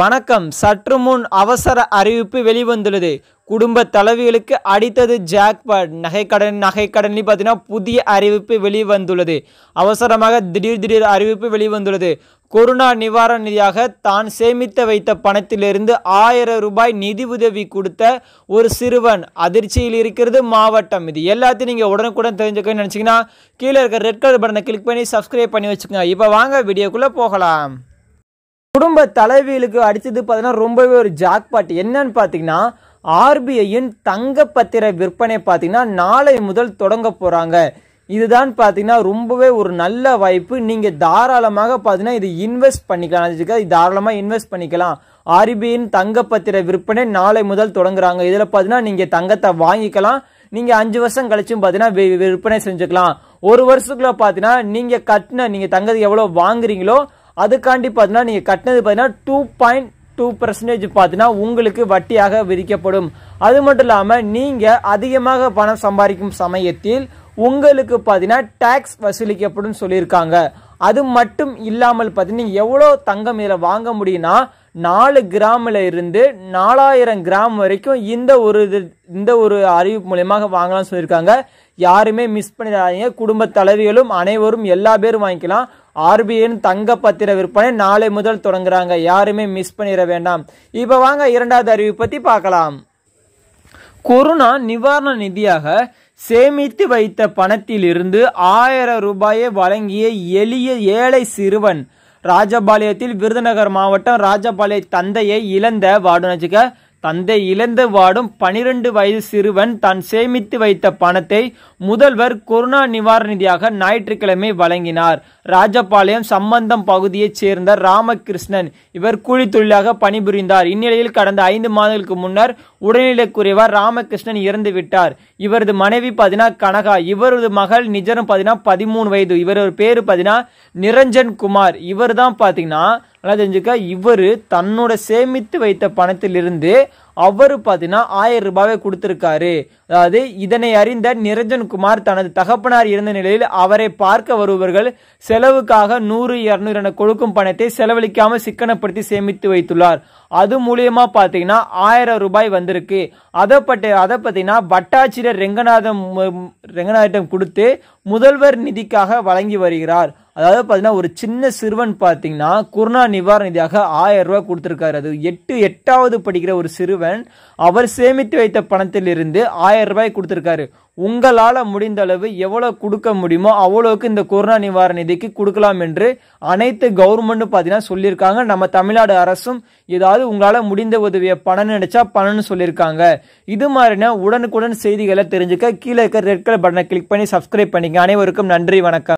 வணக்கம் சற்று முன் அவசர அறிவிப்பு வெளிவந்துள்ளது குடும்ப தலைவிகளுக்கு அடித்தது ஜாக்பாட் நகைக்கடன் நகைக்கடன்லேயும் பார்த்தீங்கன்னா புதிய அறிவிப்பு வெளிவந்துள்ளது அவசரமாக திடீர் திடீர் அறிவிப்பு வெளிவந்துள்ளது கொரோனா நிவாரண நிதியாக தான் சேமித்து வைத்த பணத்திலிருந்து ஆயிரம் ரூபாய் நிதி உதவி கொடுத்த ஒரு சிறுவன் அதிர்ச்சியில் இருக்கிறது மாவட்டம் இது எல்லாத்தையும் நீங்கள் உடனுக்குடன் தெரிஞ்சுக்கணும்னு நினச்சிங்கன்னா கீழே இருக்கிற ரெட் கலர் பட்டனை கிளிக் பண்ணி சப்ஸ்கிரைப் பண்ணி வச்சுக்கோங்க இப்போ வாங்க வீடியோக்குள்ளே போகலாம் குடும்ப தலைவியலுக்கு அடித்தது பார்த்தீங்கன்னா ரொம்பவே ஒரு ஜாக்பாட் என்னன்னு பார்த்தீங்கன்னா ஆர்பிஐயின் தங்கப்பத்திர விற்பனை பார்த்தீங்கன்னா நாளை முதல் தொடங்க போகிறாங்க இதுதான் பார்த்தீங்கன்னா ரொம்பவே ஒரு நல்ல வாய்ப்பு நீங்கள் தாராளமாக பார்த்தீங்கன்னா இது இன்வெஸ்ட் பண்ணிக்கலாம் தாராளமாக இன்வெஸ்ட் பண்ணிக்கலாம் ஆர்பிஐயின் தங்கப்பத்திர விற்பனை நாளை முதல் தொடங்குறாங்க இதில் பார்த்தீங்கன்னா நீங்கள் தங்கத்தை வாங்கிக்கலாம் நீங்கள் அஞ்சு வருஷம் கழிச்சும் பார்த்தீங்கன்னா விற்பனை செஞ்சுக்கலாம் ஒரு வருஷத்துக்குள்ள பார்த்தீங்கன்னா நீங்கள் கட்டின நீங்கள் தங்கத்துக்கு எவ்வளோ வாங்குறீங்களோ அதுக்காண்டி பார்த்தீங்கன்னா நீங்கள் கட்டினது பார்த்தீங்கன்னா டூ பாயிண்ட் டூ பர்சன்டேஜ் பார்த்தீங்கன்னா உங்களுக்கு வட்டியாக விதிக்கப்படும் அது மட்டும் இல்லாமல் நீங்கள் அதிகமாக பணம் சம்பாதிக்கும் சமயத்தில் உங்களுக்கு பார்த்தீங்கன்னா டேக்ஸ் வசூலிக்கப்படும் சொல்லியிருக்காங்க அது மட்டும் இல்லாமல் பார்த்தீங்கன்னா எவ்வளோ தங்கம் இதில் வாங்க முடியும்னா நாலு கிராமில் இருந்து நாலாயிரம் கிராம் வரைக்கும் இந்த ஒரு இது இந்த ஒரு அறிவிப்பு மூலியமாக வாங்கலாம் சொல்லியிருக்காங்க யாருமே மிஸ் பண்ணிடாதீங்க குடும்ப தலைவிகளும் அனைவரும் எல்லா பேரும் வாங்கிக்கலாம் ஆர்பிஐன் தங்க பத்திர விற்பனை நாளை முதல் தொடங்குறாங்க யாருமே மிஸ் பண்ணிட வேண்டாம் இப்போ வாங்க இரண்டாவது அறிவு பற்றி பார்க்கலாம் கொரோனா நிவாரண நிதியாக சேமித்து வைத்த பணத்திலிருந்து ஆயிரம் ரூபாயை வழங்கிய எளிய ஏழை சிறுவன் ராஜபாளையத்தில் விருதுநகர் மாவட்டம் ராஜபாளைய தந்தையை இழந்த வார்டுன்னு தந்தை இழந்து வாடும் பனிரெண்டு வயது சிறுவன் தான் சேமித்து வைத்த பணத்தை முதல்வர் கொரோனா நிவாரண நிதியாக ஞாயிற்றுக்கிழமை வழங்கினார் ராஜபாளையம் சம்பந்தம் பகுதியைச் சேர்ந்த ராமகிருஷ்ணன் இவர் கூலி தொழிலாக பணிபுரிந்தார் இந்நிலையில் கடந்த ஐந்து மாதங்களுக்கு முன்னர் உடல்நிலை குறைவார் ராமகிருஷ்ணன் இறந்துவிட்டார் இவரது மனைவி பதினா கனகா இவரது மகள் நிஜரும் பதினா பதிமூணு வயது இவரது பேரு பதினா நிரஞ்சன் குமார் இவர் தான் பார்த்தீங்கன்னா நல்லா தெரிஞ்சுக்க இவர் தன்னோட சேமித்து வைத்த பணத்திலிருந்து அவர் பார்த்தீங்கன்னா ஆயிரம் ரூபாவை கொடுத்துருக்காரு அதாவது இதனை அறிந்த நிரஞ்சன்குமார் தனது தகப்பனார் இருந்த நிலையில் அவரை பார்க்க வருபவர்கள் செலவுக்காக நூறு இரநூறு என கொடுக்கும் பணத்தை செலவழிக்காமல் சிக்கனப்படுத்தி சேமித்து வைத்துள்ளார் அது மூலியமா பார்த்தீங்கன்னா ஆயிரம் ரூபாய் வந்திருக்கு அதை பட்டு அதை பார்த்தீங்கன்னா வட்டாட்சியர் ரெங்கநாதம் ரெங்கநாதம் கொடுத்து முதல்வர் நிதிக்காக வழங்கி வருகிறார் அதாவது பார்த்தீங்கன்னா ஒரு சின்ன சிறுவன் பார்த்தீங்கன்னா குருணா நிவாரண நிதியாக ஆயிரம் ரூபாய் கொடுத்துருக்காரு அது எட்டு எட்டாவது படிக்கிற ஒரு சிறுவன் அவர் சேமித்து வைத்த பணத்திலிருந்து ஆயிரம் ரூபாய் கொடுத்துருக்காரு உங்களால் முடிந்த அளவு எவ்வளோ கொடுக்க முடியுமோ அவ்வளோவுக்கு இந்த கொரோனா நிவாரண நிதிக்கு கொடுக்கலாம் என்று அனைத்து கவர்மெண்ட்டும் பார்த்தீங்கன்னா சொல்லியிருக்காங்க நம்ம தமிழ்நாடு அரசும் ஏதாவது உங்களால் முடிந்த உதவியை பணம் நினைச்சா பணம்னு சொல்லியிருக்காங்க இது மாதிரினா உடனுக்குடன் செய்திகளை தெரிஞ்சுக்க கீழே இருக்க ரெட் கலர் பட்டனை கிளிக் பண்ணி சப்ஸ்கிரைப் பண்ணிங்க அனைவருக்கும் நன்றி வணக்கம்